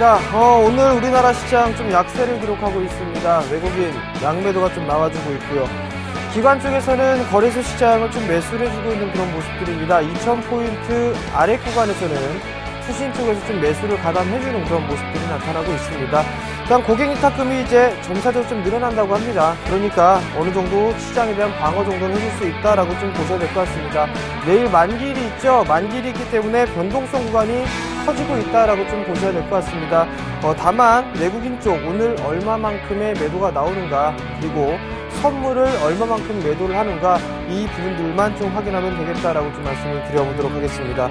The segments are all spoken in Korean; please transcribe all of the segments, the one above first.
있습니다. 어, 오늘 우리나라 시장 좀 약세를 기록하고 있습니다. 외국인 양매도가 좀 나와주고 있고요. 기관 쪽에서는 거래소 시장을 좀 매수해주고 를 있는 그런 모습들입니다. 2,000포인트 아래 구간에서는 수신 쪽에서 좀 매수를 가담해주는 그런 모습들이 나타나고 있습니다. 일단 고객 위탁금이 이제 점차적으로 좀 늘어난다고 합니다. 그러니까 어느 정도 시장에 대한 방어 정도는 해줄 수 있다라고 좀 보셔야 될 것 같습니다. 내일 만기일이 있죠. 만기일이 있기 때문에 변동성 구간이 커지고 있다라고 좀 보셔야 될 것 같습니다. 어, 다만 외국인 쪽 오늘 얼마만큼의 매도가 나오는가 그리고 선물을 얼마만큼 매도를 하는가 이 부분들만 좀 확인하면 되겠다라고 좀 말씀을 드려보도록 하겠습니다.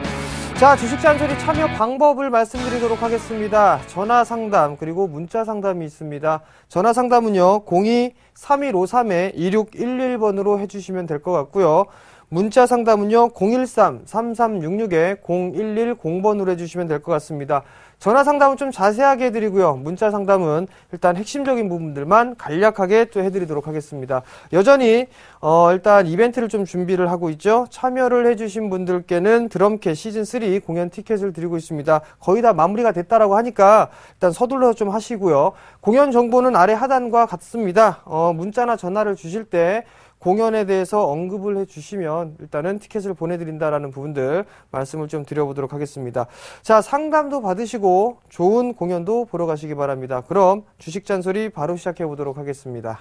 자, 주식 잔소리 참여 방법을 말씀드리도록 하겠습니다. 전화 상담, 그리고 문자 상담이 있습니다. 전화 상담은요, 02-3153-2611번으로 해주시면 될 것 같고요. 문자 상담은요, 013-3366-0110번으로 해주시면 될 것 같습니다. 전화 상담은 좀 자세하게 해드리고요. 문자 상담은 일단 핵심적인 부분들만 간략하게 또 해드리도록 하겠습니다. 여전히, 어, 일단 이벤트를 좀 준비를 하고 있죠. 참여를 해주신 분들께는 드럼캣 시즌3 공연 티켓을 드리고 있습니다. 거의 다 마무리가 됐다라고 하니까 일단 서둘러서 좀 하시고요. 공연 정보는 아래 하단과 같습니다. 어, 문자나 전화를 주실 때 공연에 대해서 언급을 해주시면 일단은 티켓을 보내드린다라는 부분들 말씀을 좀 드려보도록 하겠습니다. 자, 상담도 받으시고 좋은 공연도 보러 가시기 바랍니다. 그럼 주식 잔소리 바로 시작해 보도록 하겠습니다.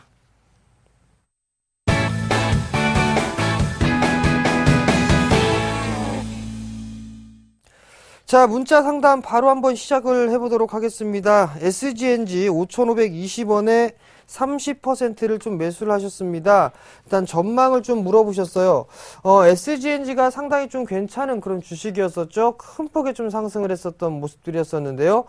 자, 문자 상담 바로 한번 시작을 해보도록 하겠습니다. SGNG 5,520원에 30%를 좀 매수를 하셨습니다. 일단 전망을 좀 물어보셨어요. 어, SGNG가 상당히 좀 괜찮은 그런 주식이었었죠. 큰 폭에 좀 상승을 했었던 모습들이었었는데요.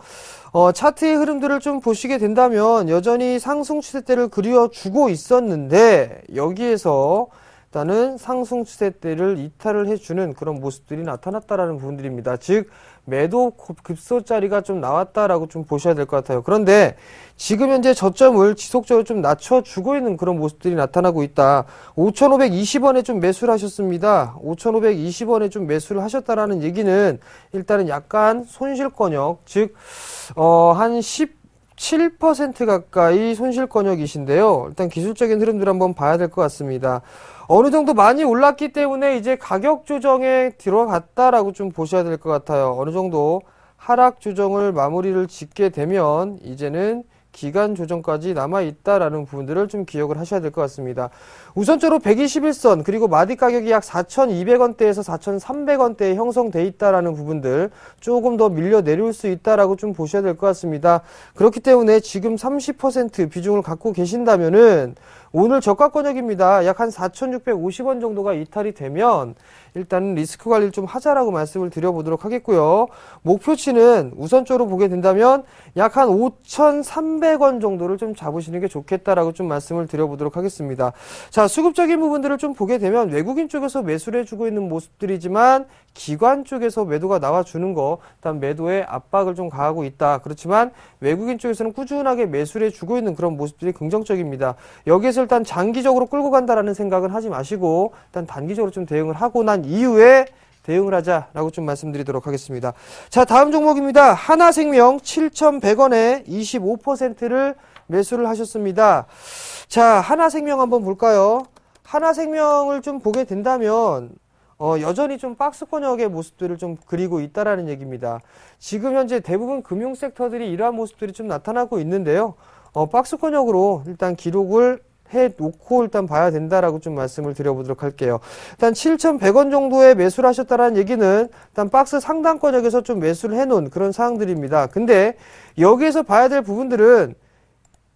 어, 차트의 흐름들을 좀 보시게 된다면 여전히 상승 추세대를 그려주고 있었는데 여기에서 일단은 상승 추세대를 이탈을 해주는 그런 모습들이 나타났다라는 부분들입니다. 즉 매도 급소짜리가 좀 나왔다라고 좀 보셔야 될 것 같아요. 그런데 지금 현재 저점을 지속적으로 좀 낮춰주고 있는 그런 모습들이 나타나고 있다. 5,520원에 좀 매수를 하셨습니다. 5,520원에 좀 매수를 하셨다라는 얘기는 일단은 약간 손실권역, 즉, 어, 한 10, 7% 가까이 손실권역이신데요. 일단 기술적인 흐름들 한번 봐야 될 것 같습니다. 어느 정도 많이 올랐기 때문에 이제 가격 조정에 들어갔다라고 좀 보셔야 될 것 같아요. 어느 정도 하락 조정을 마무리를 짓게 되면 이제는 기간 조정까지 남아있다라는 부분들을 좀 기억을 하셔야 될 것 같습니다. 우선적으로 121선 그리고 마디 가격이 약 4,200원대에서 4,300원대에 형성돼 있다라는 부분들 조금 더 밀려 내려올 수 있다라고 좀 보셔야 될 것 같습니다. 그렇기 때문에 지금 30% 비중을 갖고 계신다면은 오늘 저가 권역입니다. 약 한 4,650원 정도가 이탈이 되면 일단은 리스크 관리를 좀 하자라고 말씀을 드려보도록 하겠고요. 목표치는 우선적으로 보게 된다면 약 한 5,300원 정도를 좀 잡으시는 게 좋겠다라고 좀 말씀을 드려보도록 하겠습니다. 자, 자, 수급적인 부분들을 좀 보게 되면 외국인 쪽에서 매수를 해주고 있는 모습들이지만 기관 쪽에서 매도가 나와주는 거, 일단 매도에 압박을 좀 가하고 있다. 그렇지만 외국인 쪽에서는 꾸준하게 매수를 해주고 있는 그런 모습들이 긍정적입니다. 여기에서 일단 장기적으로 끌고 간다라는 생각은 하지 마시고 일단 단기적으로 좀 대응을 하고 난 이후에 대응을 하자라고 좀 말씀드리도록 하겠습니다. 자, 다음 종목입니다. 하나생명 7,100원에 25%를 매수를 하셨습니다. 자, 하나생명 한번 볼까요? 하나생명을 좀 보게 된다면 어, 여전히 좀 박스권역의 모습들을 좀 그리고 있다라는 얘기입니다. 지금 현재 대부분 금융 섹터들이 이러한 모습들이 좀 나타나고 있는데요. 어, 박스권역으로 일단 기록을 해 놓고 일단 봐야 된다라고 좀 말씀을 드려보도록 할게요. 일단 7,100원 정도에 매수를 하셨다라는 얘기는 일단 박스 상단권역에서 좀 매수를 해 놓은 그런 사항들입니다 근데 여기에서 봐야 될 부분들은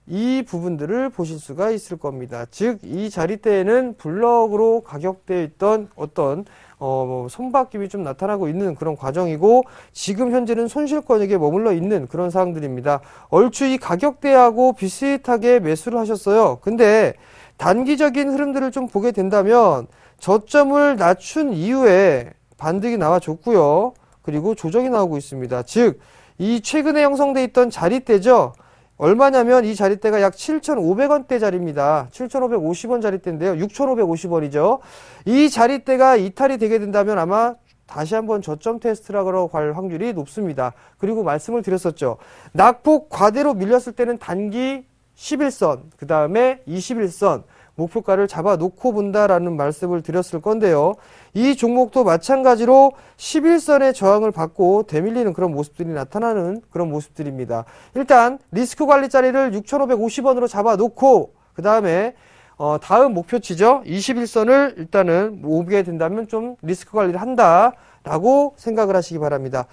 이 부분들을 보실 수가 있을 겁니다. 즉, 이자리때에는 블럭으로 가격되어 있던 어떤 어, 뭐 손바뀜이 좀 나타나고 있는 그런 과정이고 지금 현재는 손실권역에 머물러 있는 그런 사항들입니다. 얼추 이 가격대하고 비슷하게 매수를 하셨어요. 근데 단기적인 흐름들을 좀 보게 된다면 저점을 낮춘 이후에 반등이 나와줬고요. 그리고 조정이 나오고 있습니다. 즉, 이 최근에 형성돼 있던 자리때죠 얼마냐면 이 자리대가 약 7,500원대 자리입니다. 7,550원 자리대인데요. 6,550원이죠. 이 자리대가 이탈이 되게 된다면 아마 다시 한번 저점 테스트라고 할 확률이 높습니다. 그리고 말씀을 드렸었죠. 낙폭 과대로 밀렸을 때는 단기 11선, 그 다음에 21선, 목표가를 잡아놓고 본다라는 말씀을 드렸을 건데요. 이 종목도 마찬가지로 11선의 저항을 받고 대밀리는 그런 모습들이 나타나는 그런 모습들입니다. 일단 리스크 관리 자리를 6,550원으로 잡아놓고 그 다음에 어, 다음 목표치죠. 21선을 일단은 오게 된다면 좀 리스크 관리를 한다. 라고 생각을 하시기 바랍니다.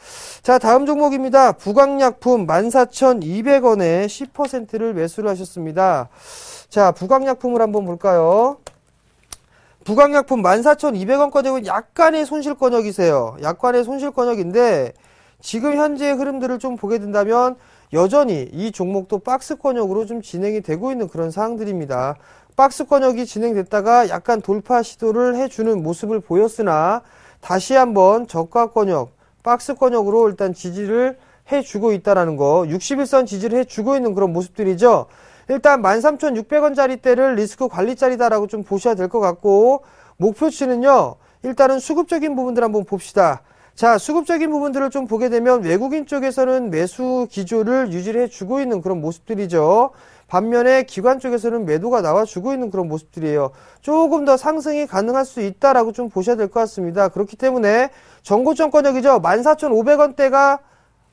자, 다음 종목입니다. 부강약품 14,200원에 10%를 매수를 하셨습니다. 자, 부강약품을 한번 볼까요? 부강약품 14,200원권역은 약간의 손실권역이세요. 약간의 손실권역인데 지금 현재의 흐름들을 좀 보게 된다면 여전히 이 종목도 박스권역으로 좀 진행이 되고 있는 그런 상황들입니다. 박스권역이 진행됐다가 약간 돌파 시도를 해주는 모습을 보였으나 다시 한번 저가권역, 박스권역으로 일단 지지를 해주고 있다는 거 61선 지지를 해주고 있는 그런 모습들이죠. 일단 1 3 6 0 0원짜리때를 리스크 관리짜리다라고 좀 보셔야 될 것 같고 목표치는요. 일단은 수급적인 부분들 한번 봅시다. 자, 수급적인 부분들을 좀 보게 되면 외국인 쪽에서는 매수 기조를 유지를 해주고 있는 그런 모습들이죠. 반면에 기관 쪽에서는 매도가 나와주고 있는 그런 모습들이에요. 조금 더 상승이 가능할 수 있다라고 좀 보셔야 될 것 같습니다. 그렇기 때문에 전고점권역이죠. 14,500원대가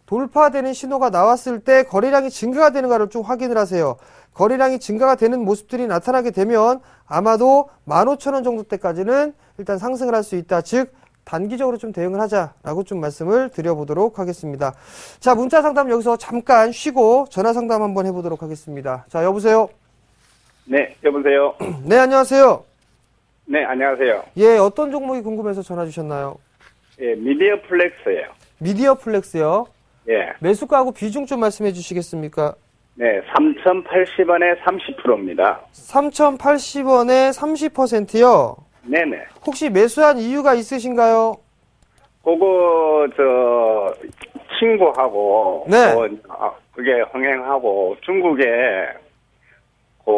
돌파되는 신호가 나왔을 때 거래량이 증가가 되는가를 좀 확인을 하세요. 거래량이 증가가 되는 모습들이 나타나게 되면 아마도 15,000원 정도 때까지는 일단 상승을 할 수 있다. 즉 단기적으로 좀 대응을 하자라고 좀 말씀을 드려보도록 하겠습니다. 자, 문자 상담 여기서 잠깐 쉬고 전화 상담 한번 해보도록 하겠습니다. 자, 여보세요? 네, 여보세요? 네, 안녕하세요? 네, 안녕하세요. 예, 어떤 종목이 궁금해서 전화 주셨나요? 예, 미디어 플렉스예요. 미디어 플렉스요? 예. 매수가하고 비중 좀 말씀해 주시겠습니까? 네, 3,080원에 30%입니다. 3,080원에 30%요? 네네. 혹시 매수한 이유가 있으신가요? 그거 저 친구하고 네. 그, 그게 흥행하고 중국에 그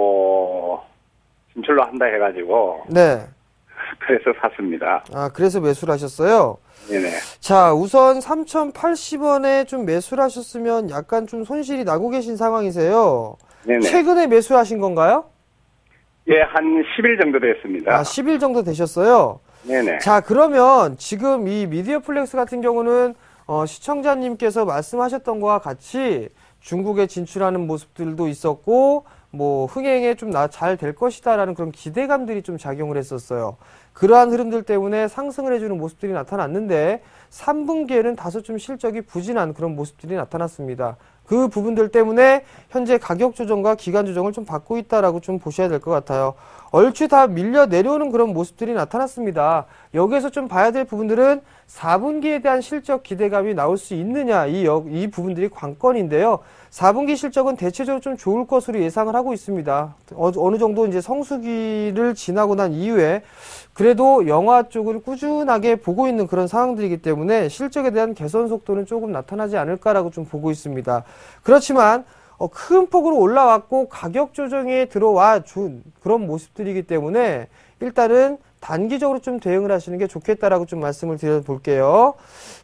진출로 한다 해가지고 네. 그래서 샀습니다. 아 그래서 매수를 하셨어요? 네네. 자 우선 3,080원에 좀 매수를 하셨으면 약간 좀 손실이 나고 계신 상황이세요. 네네. 최근에 매수하신 건가요? 예, 한 10일 정도 됐습니다. 아, 10일 정도 되셨어요? 네네. 자, 그러면 지금 이 미디어 플렉스 같은 경우는 어, 시청자님께서 말씀하셨던 것과 같이 중국에 진출하는 모습들도 있었고, 뭐, 흥행에 좀잘될 것이다라는 그런 기대감들이 좀 작용을 했었어요. 그러한 흐름들 때문에 상승을 해주는 모습들이 나타났는데, 3분기에는 다소 좀 실적이 부진한 그런 모습들이 나타났습니다. 그 부분들 때문에 현재 가격 조정과 기간 조정을 좀 받고 있다라고 좀 보셔야 될 것 같아요. 얼추 다 밀려 내려오는 그런 모습들이 나타났습니다. 여기에서 좀 봐야 될 부분들은 4분기에 대한 실적 기대감이 나올 수 있느냐 이, 여, 이 부분들이 관건인데요. 4분기 실적은 대체적으로 좀 좋을 것으로 예상을 하고 있습니다. 어, 어느 정도 이제 성수기를 지나고 난 이후에 그래도 영화 쪽을 꾸준하게 보고 있는 그런 상황들이기 때문에 실적에 대한 개선 속도는 조금 나타나지 않을까라고 좀 보고 있습니다. 그렇지만 어, 큰 폭으로 올라왔고 가격 조정에 들어와 준 그런 모습들이기 때문에 일단은 단기적으로 좀 대응을 하시는 게 좋겠다라고 좀 말씀을 드려볼게요.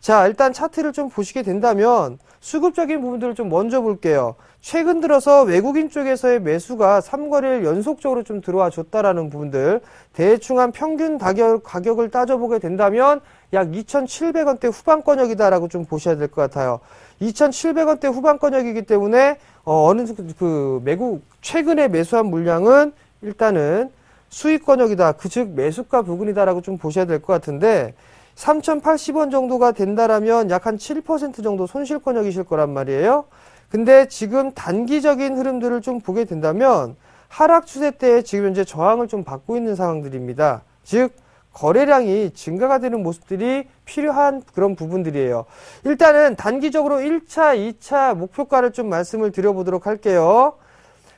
자, 일단 차트를 좀 보시게 된다면 수급적인 부분들을 좀 먼저 볼게요. 최근 들어서 외국인 쪽에서의 매수가 3거래를 연속적으로 좀 들어와 줬다라는 부분들 대충 한 평균 가격, 가격을 따져보게 된다면 약 2,700원대 후반권역이다라고 좀 보셔야 될 것 같아요. 2,700원대 후반권역이기 때문에 어, 어느 그 매국 최근에 매수한 물량은 일단은 수익권역이다. 그 즉 매수가 부근이다라고 좀 보셔야 될 것 같은데 3,080원 정도가 된다라면 약 한 7% 정도 손실권역이실 거란 말이에요. 근데 지금 단기적인 흐름들을 좀 보게 된다면 하락 추세 때에 지금 현재 저항을 좀 받고 있는 상황들입니다. 즉 거래량이 증가가 되는 모습들이 필요한 그런 부분들이에요. 일단은 단기적으로 1차, 2차 목표가를 좀 말씀을 드려보도록 할게요.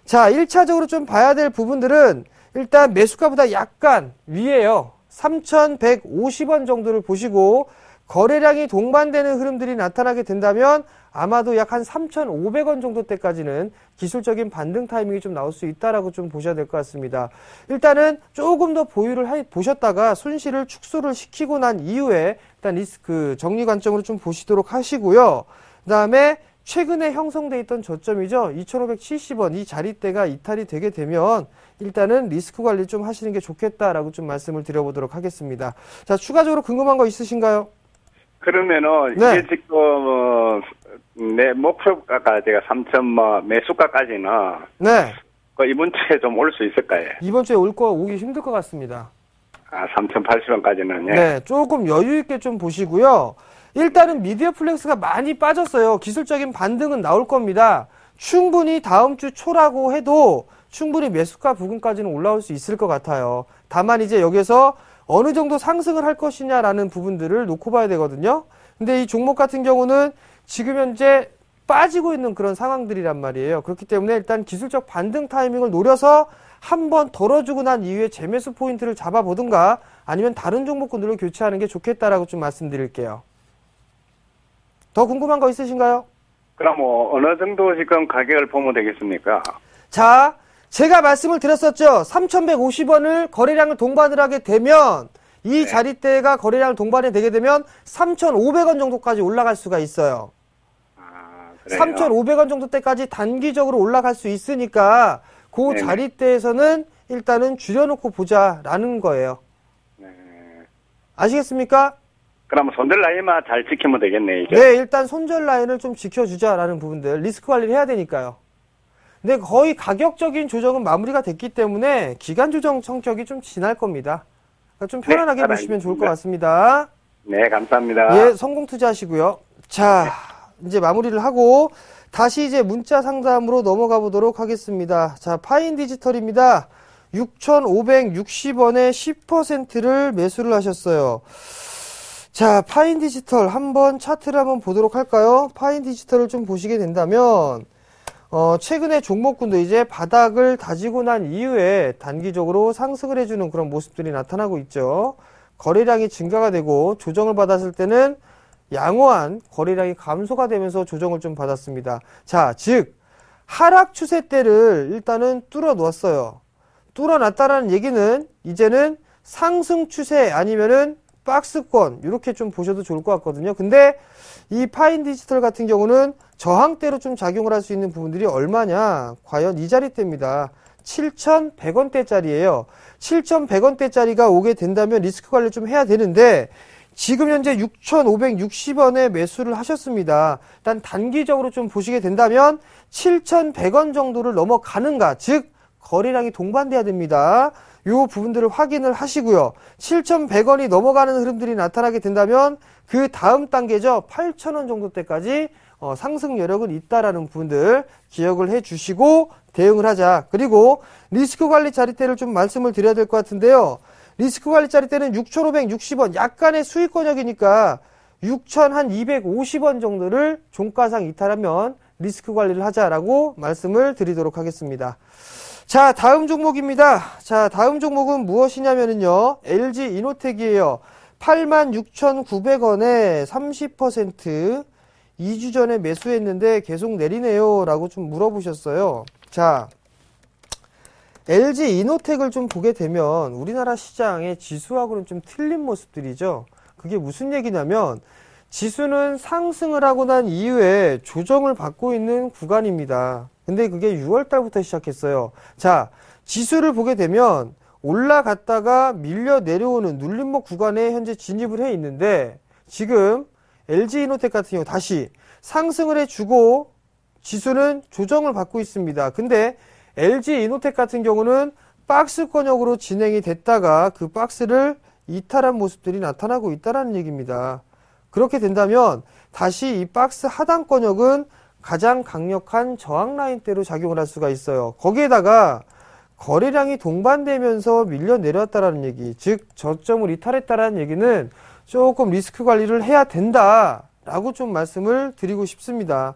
자, 1차적으로 좀 봐야 될 부분들은 일단 매수가보다 약간 위에요. 3,150원 정도를 보시고 거래량이 동반되는 흐름들이 나타나게 된다면 아마도 약 한 3,500원 정도 때까지는 기술적인 반등 타이밍이 좀 나올 수 있다라고 좀 보셔야 될 것 같습니다. 일단은 조금 더 보유를 하, 보셨다가 손실을 축소를 시키고 난 이후에 일단 리스크 그 정리 관점으로 좀 보시도록 하시고요. 그다음에 최근에 형성돼 있던 저점이죠. 2570원 이 자리대가 이탈이 되게 되면 일단은 리스크 관리 좀 하시는 게 좋겠다라고 좀 말씀을 드려보도록 하겠습니다. 자, 추가적으로 궁금한 거 있으신가요? 그러면은 네. 이게 지금 어, 내목표가 제가 3천 뭐 매수가까지는 네. 그 이번 주에 좀 올 수 있을까요? 이번 주에 올 거 오기 힘들 것 같습니다. 아, 3,080원까지는 예. 네, 조금 여유 있게 좀 보시고요. 일단은 미디어 플렉스가 많이 빠졌어요. 기술적인 반등은 나올 겁니다. 충분히 다음 주 초라고 해도 충분히 매수가 부근까지는 올라올 수 있을 것 같아요. 다만 이제 여기서 어느 정도 상승을 할 것이냐라는 부분들을 놓고 봐야 되거든요. 근데 이 종목 같은 경우는 지금 현재 빠지고 있는 그런 상황들이란 말이에요. 그렇기 때문에 일단 기술적 반등 타이밍을 노려서 한번 덜어주고 난 이후에 재매수 포인트를 잡아보든가 아니면 다른 종목군들로 교체하는 게 좋겠다라고 좀 말씀드릴게요. 더 궁금한 거 있으신가요? 그럼 뭐 어느 정도 지금 가격을 보면 되겠습니까? 자, 제가 말씀을 드렸었죠. 3,150원을 거래량을 동반을 하게 되면 이 네. 자리대가 거래량을 동반이 되게 되면 3,500원 정도까지 올라갈 수가 있어요. 아, 그래요? 3,500원 정도 때까지 단기적으로 올라갈 수 있으니까 그 네. 자리대에서는 일단은 줄여놓고 보자라는 거예요. 네. 아시겠습니까? 그럼 손절 라인만 잘 지키면 되겠네, 이제. 네, 일단 손절 라인을 좀 지켜주자라는 부분들, 리스크 관리를 해야 되니까요. 근데 거의 가격적인 조정은 마무리가 됐기 때문에 기간 조정 성격이 좀 진할 겁니다. 그러니까 좀 네, 편안하게 네, 보시면 좋을 것 같습니다. 네, 감사합니다. 예, 성공 투자하시고요. 자, 네. 이제 마무리를 하고 다시 이제 문자 상담으로 넘어가 보도록 하겠습니다. 자, 파인 디지털입니다. 6,560원에 10%를 매수를 하셨어요. 자, 파인 디지털 한번 차트를 한번 보도록 할까요? 파인 디지털을 좀 보시게 된다면 어, 최근에 종목군도 이제 바닥을 다지고 난 이후에 단기적으로 상승을 해주는 그런 모습들이 나타나고 있죠. 거래량이 증가가 되고 조정을 받았을 때는 양호한 거래량이 감소가 되면서 조정을 좀 받았습니다. 자, 즉 하락 추세 때를 일단은 뚫어 놓았어요. 뚫어 놨다라는 얘기는 이제는 상승 추세 아니면은 박스권 이렇게 좀 보셔도 좋을 것 같거든요. 근데 이 파인 디지털 같은 경우는 저항대로 좀 작용을 할 수 있는 부분들이 얼마냐? 과연 이 자리대입니다. 7,100원대짜리예요. 7,100원대짜리가 오게 된다면 리스크 관리 좀 해야 되는데 지금 현재 6,560원에 매수를 하셨습니다. 일단 단기적으로 좀 보시게 된다면 7,100원 정도를 넘어가는가, 즉 거래량이 동반돼야 됩니다. 요 부분들을 확인을 하시고요. 7,100원이 넘어가는 흐름들이 나타나게 된다면 그 다음 단계죠. 8,000원 정도 때까지 어, 상승 여력은 있다라는 부분들 기억을 해 주시고 대응을 하자. 그리고 리스크 관리 자리대를 좀 말씀을 드려야 될 것 같은데요. 리스크 관리 자리대는 6,560원 약간의 수익 권역이니까 6,250원 정도를 종가상 이탈하면 리스크 관리를 하자라고 말씀을 드리도록 하겠습니다. 자, 다음 종목입니다. 자, 다음 종목은 무엇이냐면요. LG 이노텍이에요. 86,900원에 30% 2주 전에 매수했는데 계속 내리네요. 라고 좀 물어보셨어요. 자, LG 이노텍을 좀 보게 되면 우리나라 시장의 지수하고는 좀 틀린 모습들이죠. 그게 무슨 얘기냐면 지수는 상승을 하고 난 이후에 조정을 받고 있는 구간입니다. 근데 그게 6월달부터 시작했어요. 자, 지수를 보게 되면 올라갔다가 밀려 내려오는 눌림목 구간에 현재 진입을 해 있는데 지금 LG이노텍 같은 경우 다시 상승을 해주고 지수는 조정을 받고 있습니다. 근데 LG이노텍 같은 경우는 박스권역으로 진행이 됐다가 그 박스를 이탈한 모습들이 나타나고 있다는 얘기입니다. 그렇게 된다면 다시 이 박스 하단 권역은 가장 강력한 저항 라인대로 작용을 할 수가 있어요. 거기에다가 거래량이 동반되면서 밀려 내렸다라는 얘기, 즉 저점을 이탈했다라는 얘기는 조금 리스크 관리를 해야 된다라고 좀 말씀을 드리고 싶습니다.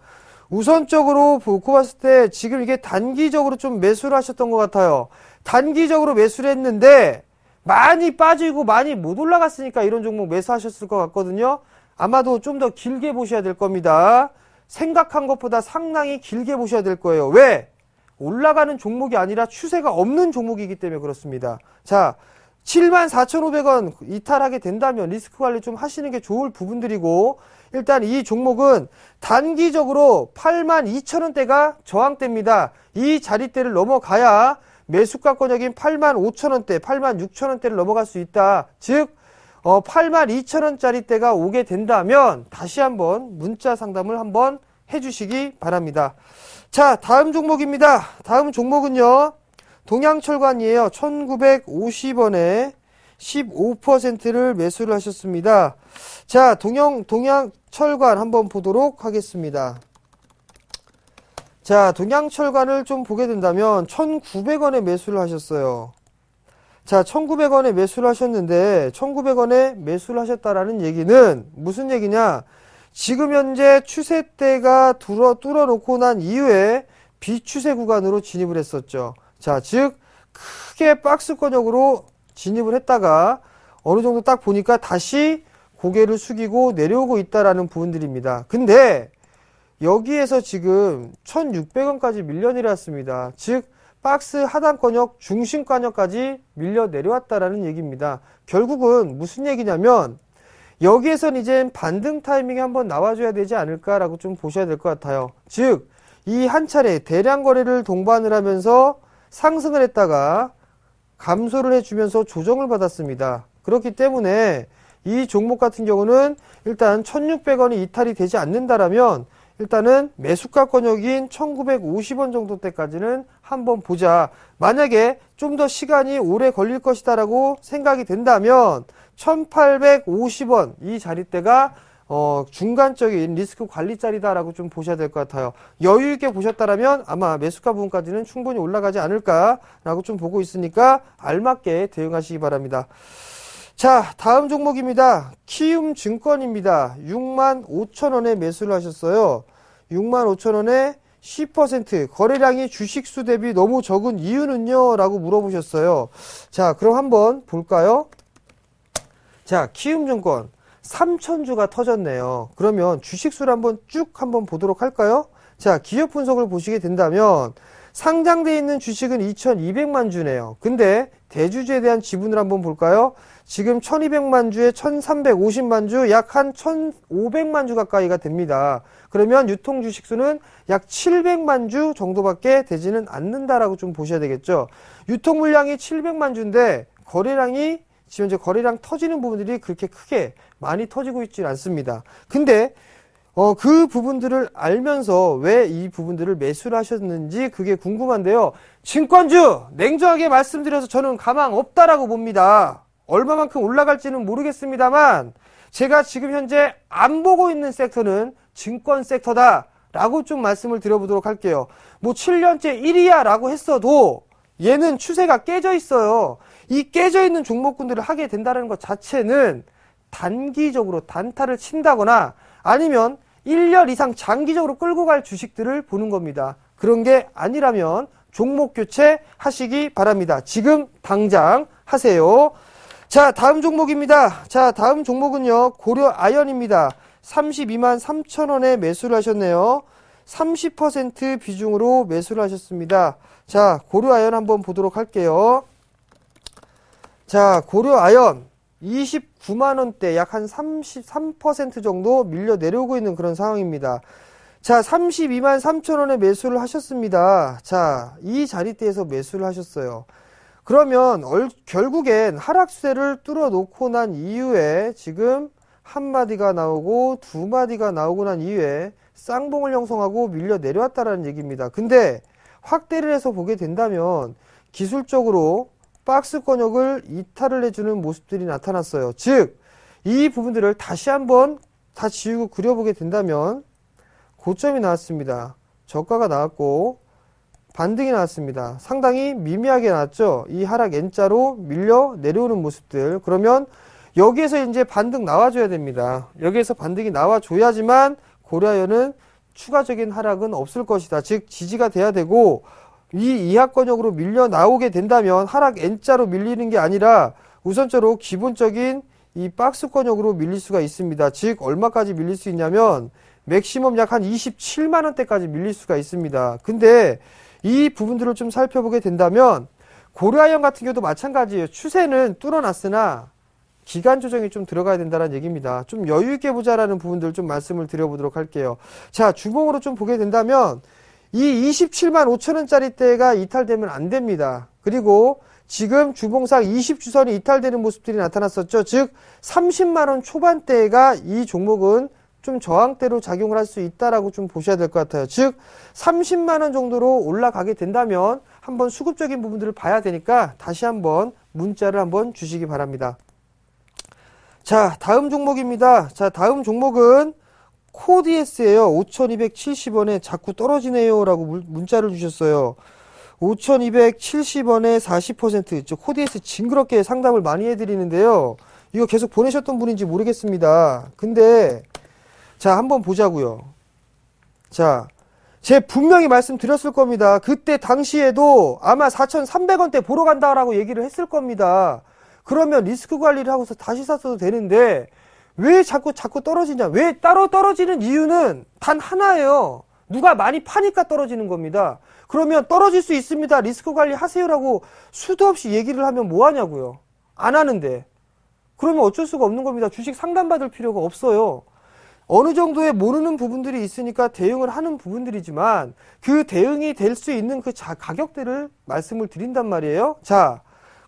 우선적으로 보고 봤을 때 지금 이게 단기적으로 좀 매수를 하셨던 것 같아요. 단기적으로 매수를 했는데 많이 빠지고 많이 못 올라갔으니까 이런 종목 매수하셨을 것 같거든요. 아마도 좀 더 길게 보셔야 될 겁니다. 생각한 것보다 상당히 길게 보셔야 될 거예요. 왜? 올라가는 종목이 아니라 추세가 없는 종목이기 때문에 그렇습니다. 자, 74,500원 이탈하게 된다면 리스크 관리 좀 하시는 게 좋을 부분들이고 일단 이 종목은 단기적으로 82,000원대가 저항대입니다. 이 자리대를 넘어가야 매수가 권역인 85,000원대, 86,000원대를 넘어갈 수 있다. 즉 어, 8만 2천원짜리 때가 오게 된다면 다시 한번 문자 상담을 한번 해주시기 바랍니다. 자 다음 종목입니다. 다음 종목은요. 동양철관이에요. 1950원에 15%를 매수를 하셨습니다. 자, 동양, 동양철관 한번 보도록 하겠습니다. 자, 동양철관을 좀 보게 된다면 1900원에 매수를 하셨어요. 자, 1900원에 매수를 하셨는데 1900원에 매수를 하셨다라는 얘기는 무슨 얘기냐? 지금 현재 추세대가 뚫어 뚫어 놓고 난 이후에 비추세 구간으로 진입을 했었죠. 자, 즉 크게 박스권역으로 진입을 했다가 어느 정도 딱 보니까 다시 고개를 숙이고 내려오고 있다라는 부분들입니다. 근데 여기에서 지금 1600원까지 밀려 내렸습니다즉 박스 하단권역 중심권역까지 밀려 내려왔다라는 얘기입니다. 결국은 무슨 얘기냐면 여기에선 이젠 반등 타이밍에 한번 나와줘야 되지 않을까라고 좀 보셔야 될 것 같아요. 즉, 이 한 차례 대량 거래를 동반을 하면서 상승을 했다가 감소를 해주면서 조정을 받았습니다. 그렇기 때문에 이 종목 같은 경우는 일단 1600원이 이탈이 되지 않는다라면 일단은 매수가 권역인 1950원 정도 때까지는 한번 보자. 만약에 좀 더 시간이 오래 걸릴 것이다라고 생각이 된다면 1850원 이 자리대가 어, 중간적인 리스크 관리 자리다라고 좀 보셔야 될 것 같아요. 여유 있게 보셨다면 아마 매수가 부분까지는 충분히 올라가지 않을까라고 좀 보고 있으니까 알맞게 대응하시기 바랍니다. 자, 다음 종목입니다. 키움 증권입니다. 6 5 0 0 0 원에 매수를 하셨어요. 6 5 0 0 0 원에 10% 거래량이 주식수 대비 너무 적은 이유는요? 라고 물어보셨어요. 자, 그럼 한번 볼까요? 자, 키움증권 3천주가 터졌네요. 그러면 주식수를 한번 쭉 한번 보도록 할까요? 자, 기업 분석을 보시게 된다면 상장돼 있는 주식은 2200만 주네요. 근데 대주주에 대한 지분을 한번 볼까요? 지금 1200만 주에 1350만 주, 약 한 1500만 주 가까이가 됩니다. 그러면 유통 주식 수는 약 700만 주 정도밖에 되지는 않는다라고 좀 보셔야 되겠죠. 유통 물량이 700만 주인데 거래량이 지금 이제 거래량 터지는 부분들이 그렇게 크게 많이 터지고 있지는 않습니다. 근데 어, 그 부분들을 알면서 왜 이 부분들을 매수를 하셨는지 그게 궁금한데요. 증권주 냉정하게 말씀드려서 저는 가망 없다라고 봅니다. 얼마만큼 올라갈지는 모르겠습니다만 제가 지금 현재 안 보고 있는 섹터는 증권 섹터다 라고 좀 말씀을 드려보도록 할게요. 뭐 7년째 1위야 라고 했어도 얘는 추세가 깨져 있어요. 이 깨져 있는 종목군들을 하게 된다는 것 자체는 단기적으로 단타를 친다거나 아니면 1년 이상 장기적으로 끌고 갈 주식들을 보는 겁니다. 그런 게 아니라면 종목 교체 하시기 바랍니다. 지금 당장 하세요. 자, 다음 종목입니다. 자, 다음 종목은요. 고려 아연입니다. 32만 3천원에 매수를 하셨네요. 30% 비중으로 매수를 하셨습니다. 자, 고려 아연 한번 보도록 할게요. 자, 고려 아연. 29만 원대 약 한 33% 정도 밀려 내려오고 있는 그런 상황입니다. 자, 32만 3천 원에 매수를 하셨습니다. 자, 이 자리대에서 매수를 하셨어요. 그러면 얼, 결국엔 하락세를 뚫어 놓고 난 이후에 지금 한 마디가 나오고 두 마디가 나오고 난 이후에 쌍봉을 형성하고 밀려 내려왔다라는 얘기입니다. 근데 확대를 해서 보게 된다면 기술적으로 박스권역을 이탈을 해주는 모습들이 나타났어요. 즉, 이 부분들을 다시 한번 다 지우고 그려보게 된다면 고점이 나왔습니다. 저가가 나왔고 반등이 나왔습니다. 상당히 미미하게 나왔죠. 이 하락 N자로 밀려 내려오는 모습들. 그러면 여기에서 이제 반등 나와줘야 됩니다. 여기에서 반등이 나와줘야지만 고려하여는 추가적인 하락은 없을 것이다. 즉 지지가 돼야 되고 이 이하권역으로 밀려 나오게 된다면 하락 N자로 밀리는 게 아니라 우선적으로 기본적인 이 박스권역으로 밀릴 수가 있습니다. 즉 얼마까지 밀릴 수 있냐면 맥시멈 약 한 27만원대까지 밀릴 수가 있습니다. 근데 이 부분들을 좀 살펴보게 된다면 고려아연 같은 경우도 마찬가지예요. 추세는 뚫어놨으나 기간 조정이 좀 들어가야 된다는 얘기입니다. 좀 여유 있게 보자라는 부분들 좀 말씀을 드려보도록 할게요. 자, 주봉으로 좀 보게 된다면 이 27만 5천원짜리때가 이탈되면 안 됩니다. 그리고 지금 주봉상 20주선이 이탈되는 모습들이 나타났었죠. 즉 30만원 초반대가 이 종목은 좀 저항대로 작용을 할 수 있다라고 좀 보셔야 될 것 같아요. 즉 30만 원 정도로 올라가게 된다면 한번 수급적인 부분들을 봐야 되니까 다시 한번 문자를 한번 주시기 바랍니다. 자, 다음 종목입니다. 자, 다음 종목은 코드에스예요. 5270원에 자꾸 떨어지네요. 라고 문자를 주셨어요. 5270원에 40%즉 코디에스 징그럽게 상담을 많이 해드리는데요. 이거 계속 보내셨던 분인지 모르겠습니다. 근데 자 한번 보자고요. 자, 제 분명히 말씀드렸을 겁니다. 그때 당시에도 아마 4,300원대 보러 간다라고 얘기를 했을 겁니다. 그러면 리스크 관리를 하고서 다시 샀어도 되는데 왜 자꾸 자꾸 떨어지냐? 왜 따로 떨어지는 이유는 단 하나예요. 누가 많이 파니까 떨어지는 겁니다. 그러면 떨어질 수 있습니다. 리스크 관리 하세요라고 수도 없이 얘기를 하면 뭐 하냐고요. 안 하는데. 그러면 어쩔 수가 없는 겁니다. 주식 상담받을 필요가 없어요. 어느 정도의 모르는 부분들이 있으니까 대응을 하는 부분들이지만 그 대응이 될 수 있는 그 가격대를 말씀을 드린단 말이에요. 자,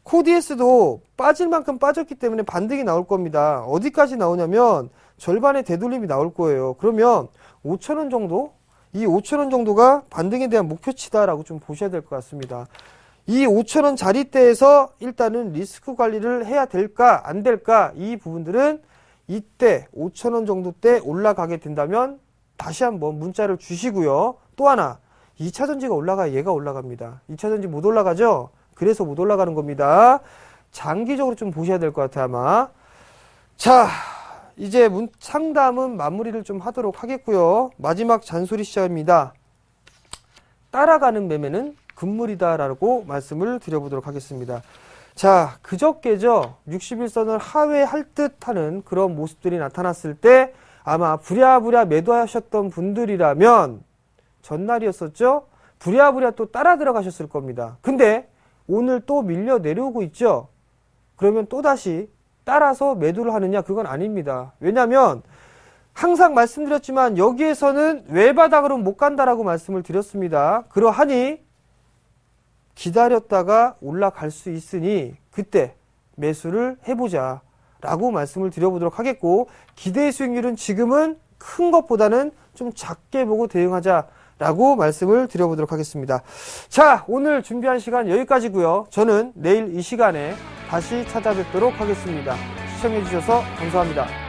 코디에스도 빠질 만큼 빠졌기 때문에 반등이 나올 겁니다. 어디까지 나오냐면 절반의 되돌림이 나올 거예요. 그러면 5천원 정도? 이 5천원 정도가 반등에 대한 목표치다라고 좀 보셔야 될 것 같습니다. 이 5천원 자리대에서 일단은 리스크 관리를 해야 될까 안 될까 이 부분들은 이때 5천원 정도 때 올라가게 된다면 다시 한번 문자를 주시고요. 또 하나 2차전지가 올라가 얘가 올라갑니다. 2차전지 못 올라가죠? 그래서 못 올라가는 겁니다. 장기적으로 좀 보셔야 될 것 같아요, 아마. 자, 이제 문, 상담은 마무리를 좀 하도록 하겠고요. 마지막 잔소리 시작입니다. 따라가는 매매는 금물이다라고 말씀을 드려보도록 하겠습니다. 자, 그저께죠. 61선을 하회할 듯 하는 그런 모습들이 나타났을 때 아마 부랴부랴 매도하셨던 분들이라면 전날이었었죠. 부랴부랴 또 따라 들어가셨을 겁니다. 근데 오늘 또 밀려 내려오고 있죠. 그러면 또다시 따라서 매도를 하느냐 그건 아닙니다. 왜냐하면 항상 말씀드렸지만 여기에서는 외바닥으로 못 간다라고 말씀을 드렸습니다. 그러하니 기다렸다가 올라갈 수 있으니 그때 매수를 해보자 라고 말씀을 드려보도록 하겠고 기대 수익률은 지금은 큰 것보다는 좀 작게 보고 대응하자 라고 말씀을 드려보도록 하겠습니다. 자, 오늘 준비한 시간 여기까지고요 저는 내일 이 시간에 다시 찾아뵙도록 하겠습니다. 시청해주셔서 감사합니다.